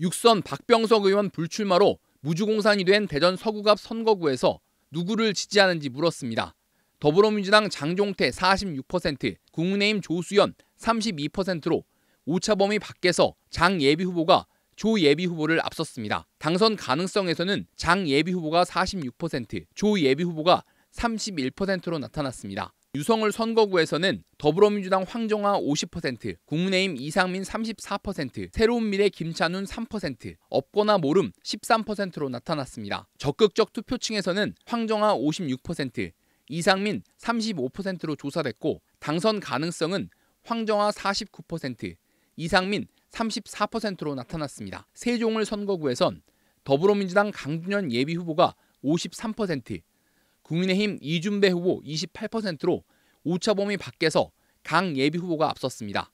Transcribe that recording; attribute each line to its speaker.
Speaker 1: 6선 박병석 의원 불출마로 무주공산이 된 대전 서구갑 선거구에서 누구를 지지하는지 물었습니다. 더불어민주당 장종태 46%, 국민의힘 조수연 32%로 오차범위 밖에서 장 예비 후보가 조 예비 후보를 앞섰습니다. 당선 가능성에서는 장 예비 후보가 46%, 조 예비 후보가 31%로 나타났습니다. 유성을 선거구에서는 더불어민주당 황정화 50%, 국민의힘 이상민 34%, 새로운 미래 김찬훈 3%, 없거나 모름 13%로 나타났습니다. 적극적 투표층에서는 황정화 56%, 이상민 35%로 조사됐고 당선 가능성은 황정화 49%, 이상민 34%로 나타났습니다. 세종을 선거구에선 더불어민주당 강준현 예비 후보가 53%, 국민의힘 이준배 후보 28%로 오차범위 밖에서 강 예비 후보가 앞섰습니다.